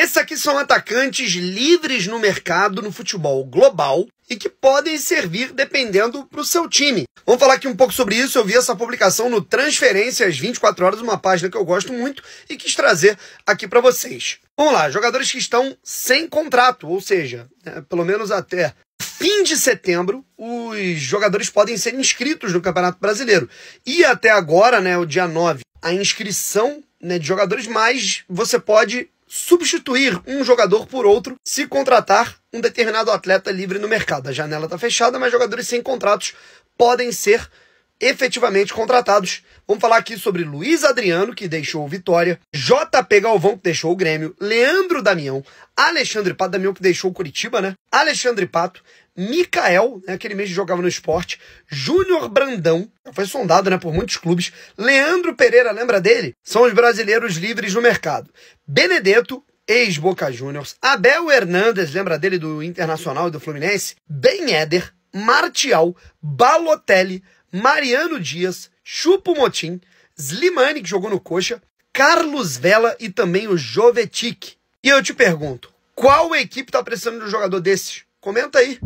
Esses aqui são atacantes livres no mercado, no futebol global, e que podem servir dependendo para o seu time. Vamos falar aqui um pouco sobre isso. Eu vi essa publicação no Transferências 24 Horas, uma página que eu gosto muito e quis trazer aqui para vocês. Vamos lá, jogadores que estão sem contrato, ou seja, né, pelo menos até fim de setembro, os jogadores podem ser inscritos no Campeonato Brasileiro. E até agora, né, o dia 9, a inscrição né, de jogadores, mas você pode substituir um jogador por outro se contratar um determinado atleta livre no mercado. A janela está fechada, mas jogadores sem contratos podem ser efetivamente contratados. Vamos falar aqui sobre Luiz Adriano, que deixou o Vitória, JP Galvão, que deixou o Grêmio, Leandro Damião, Alexandre Pato, Damião que deixou o Curitiba, né? Alexandre Pato, Mikael, né, aquele mês que jogava no esporte, Júnior Brandão, foi sondado né, por muitos clubes, Leandro Pereira, lembra dele? São os brasileiros livres no mercado. Benedetto, ex-Boca Juniors, Abel Hernandes, lembra dele do Internacional e do Fluminense? Ben Martial, Balotelli, Mariano Dias, Chupo Motim, Slimani, que jogou no Coxa, Carlos Vela e também o Jovetic. E eu te pergunto, qual equipe está precisando de um jogador desse? Comenta aí.